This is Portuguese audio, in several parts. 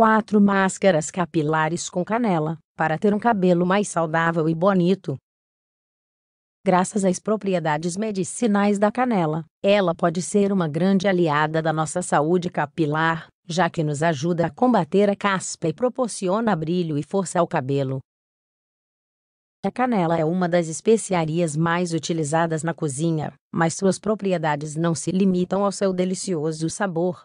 4 máscaras capilares com canela, para ter um cabelo mais saudável e bonito. Graças às propriedades medicinais da canela, ela pode ser uma grande aliada da nossa saúde capilar, já que nos ajuda a combater a caspa e proporciona brilho e força ao cabelo. A canela é uma das especiarias mais utilizadas na cozinha, mas suas propriedades não se limitam ao seu delicioso sabor.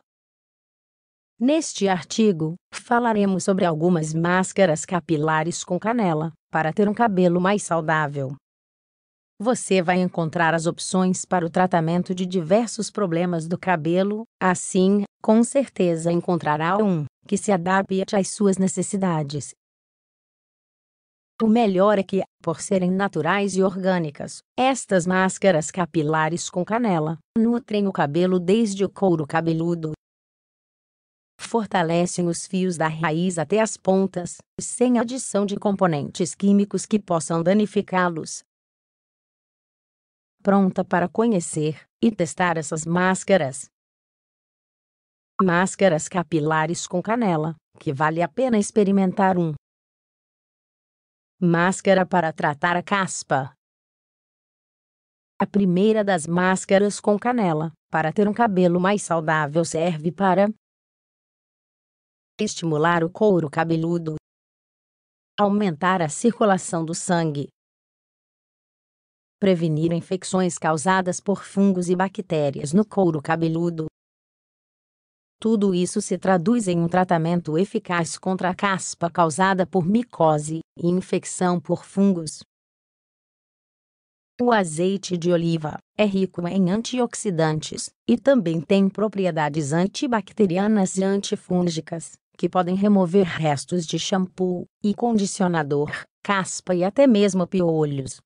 Neste artigo, falaremos sobre algumas máscaras capilares com canela, para ter um cabelo mais saudável. Você vai encontrar as opções para o tratamento de diversos problemas do cabelo, assim, com certeza encontrará um que se adapte às suas necessidades. O melhor é que, por serem naturais e orgânicas, estas máscaras capilares com canela nutrem o cabelo desde o couro cabeludo fortalecem os fios da raiz até as pontas, sem adição de componentes químicos que possam danificá-los. Pronta para conhecer e testar essas máscaras. Máscaras capilares com canela, que vale a pena experimentar um. Máscara para tratar a caspa. A primeira das máscaras com canela, para ter um cabelo mais saudável, serve para estimular o couro cabeludo, aumentar a circulação do sangue, prevenir infecções causadas por fungos e bactérias no couro cabeludo. Tudo isso se traduz em um tratamento eficaz contra a caspa causada por micose e infecção por fungos. O azeite de oliva é rico em antioxidantes e também tem propriedades antibacterianas e antifúngicas que podem remover restos de shampoo e condicionador, caspa e até mesmo piolhos.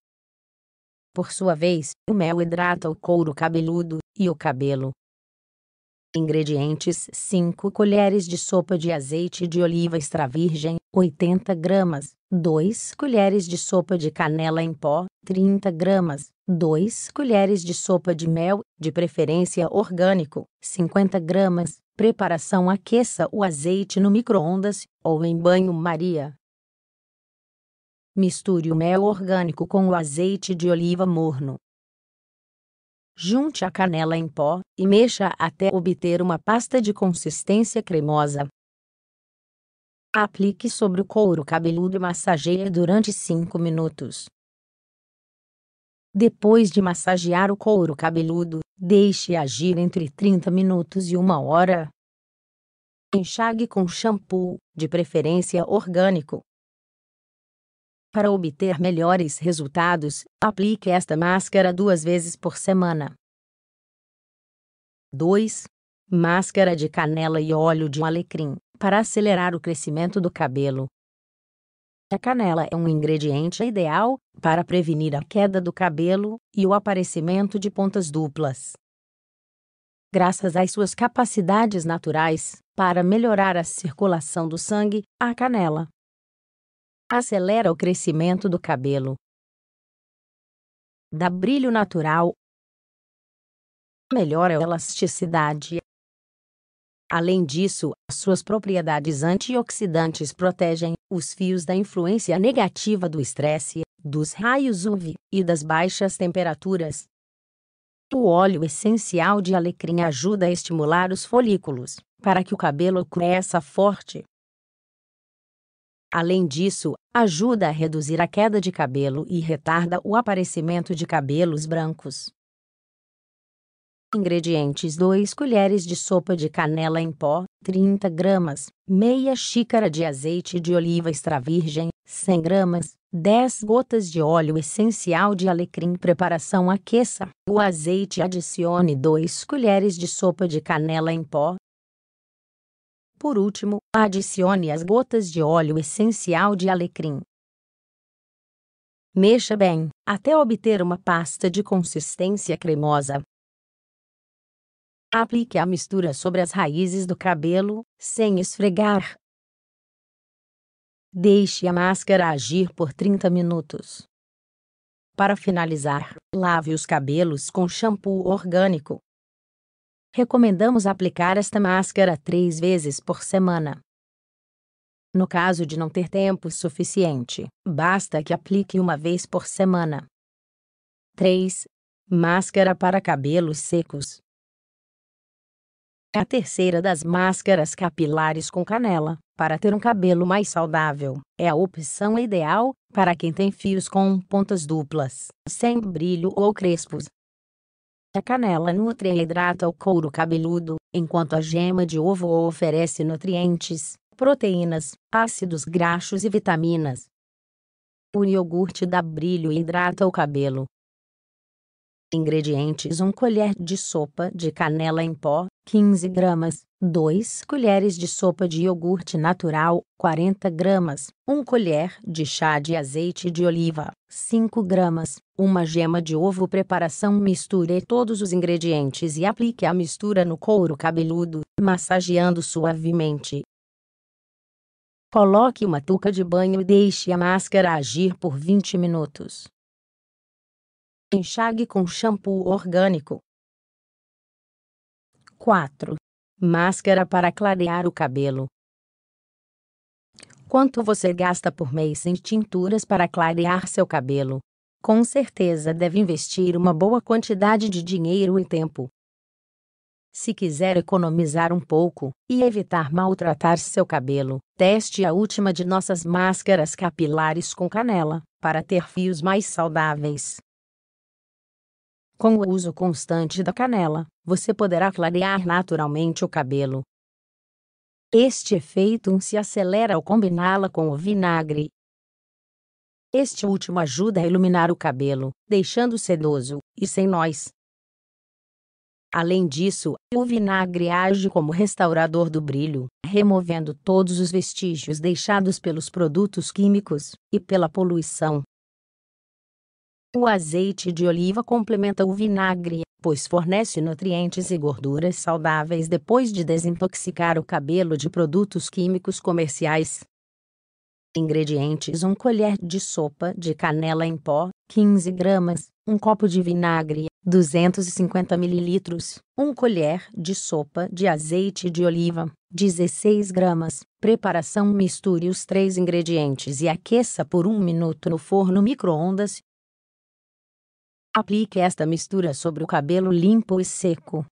Por sua vez, o mel hidrata o couro cabeludo e o cabelo. Ingredientes: 5 colheres de sopa de azeite de oliva extra virgem, 80 gramas, 2 colheres de sopa de canela em pó, 30 gramas, 2 colheres de sopa de mel, de preferência orgânico, 50 gramas, Preparação: aqueça o azeite no micro-ondas ou em banho-maria. Misture o mel orgânico com o azeite de oliva morno. Junte a canela em pó e mexa até obter uma pasta de consistência cremosa. Aplique sobre o couro cabeludo e massageie durante 5 minutos. Depois de massagear o couro cabeludo, deixe agir entre 30 minutos e uma hora. Enxague com shampoo, de preferência orgânico. Para obter melhores resultados, aplique esta máscara duas vezes por semana. 2. Máscara de canela e óleo de um alecrim, para acelerar o crescimento do cabelo. A canela é um ingrediente ideal para prevenir a queda do cabelo e o aparecimento de pontas duplas. Graças às suas capacidades naturais para melhorar a circulação do sangue, a canela acelera o crescimento do cabelo, dá brilho natural, melhora a elasticidade Além disso, suas propriedades antioxidantes protegem os fios da influência negativa do estresse, dos raios UV e das baixas temperaturas. O óleo essencial de alecrim ajuda a estimular os folículos, para que o cabelo cresça forte. Além disso, ajuda a reduzir a queda de cabelo e retarda o aparecimento de cabelos brancos. Ingredientes 2 colheres de sopa de canela em pó, 30 gramas, meia xícara de azeite de oliva extra virgem, 100 gramas, 10 gotas de óleo essencial de alecrim. Preparação aqueça. O azeite adicione 2 colheres de sopa de canela em pó. Por último, adicione as gotas de óleo essencial de alecrim. Mexa bem, até obter uma pasta de consistência cremosa. Aplique a mistura sobre as raízes do cabelo, sem esfregar. Deixe a máscara agir por 30 minutos. Para finalizar, lave os cabelos com shampoo orgânico. Recomendamos aplicar esta máscara três vezes por semana. No caso de não ter tempo suficiente, basta que aplique uma vez por semana. 3. Máscara para cabelos secos. A terceira das máscaras capilares com canela, para ter um cabelo mais saudável, é a opção ideal para quem tem fios com pontas duplas, sem brilho ou crespos. A canela nutre e hidrata o couro cabeludo, enquanto a gema de ovo oferece nutrientes, proteínas, ácidos graxos e vitaminas. O iogurte dá brilho e hidrata o cabelo. Ingredientes: 1 colher de sopa de canela em pó, 15 gramas, 2 colheres de sopa de iogurte natural, 40 gramas, 1 colher de chá de azeite de oliva, 5 gramas, 1 gema de ovo. Preparação: misture todos os ingredientes e aplique a mistura no couro cabeludo, massageando suavemente. Coloque uma touca de banho e deixe a máscara agir por 20 minutos. Enxague com shampoo orgânico. 4. Máscara para clarear o cabelo. Quanto você gasta por mês em tinturas para clarear seu cabelo? Com certeza deve investir uma boa quantidade de dinheiro e tempo. Se quiser economizar um pouco e evitar maltratar seu cabelo, teste a última de nossas máscaras capilares com canela, para ter fios mais saudáveis. Com o uso constante da canela, você poderá clarear naturalmente o cabelo. Este efeito se acelera ao combiná-la com o vinagre. Este último ajuda a iluminar o cabelo, deixando sedoso e sem nós. Além disso, o vinagre age como restaurador do brilho, removendo todos os vestígios deixados pelos produtos químicos e pela poluição. O azeite de oliva complementa o vinagre, pois fornece nutrientes e gorduras saudáveis depois de desintoxicar o cabelo de produtos químicos comerciais. Ingredientes: 1 colher de sopa de canela em pó, 15 gramas, 1 copo de vinagre, 250 ml, 1 colher de sopa de azeite de oliva, 16 gramas. Preparação: misture os três ingredientes e aqueça por um minuto no forno micro-ondas Aplique esta mistura sobre o cabelo limpo e seco.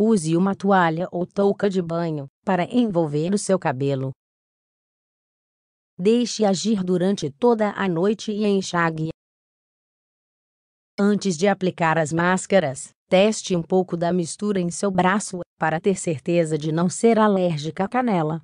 Use uma toalha ou touca de banho para envolver o seu cabelo. Deixe agir durante toda a noite e enxague. Antes de aplicar as máscaras, teste um pouco da mistura em seu braço para ter certeza de não ser alérgica à canela.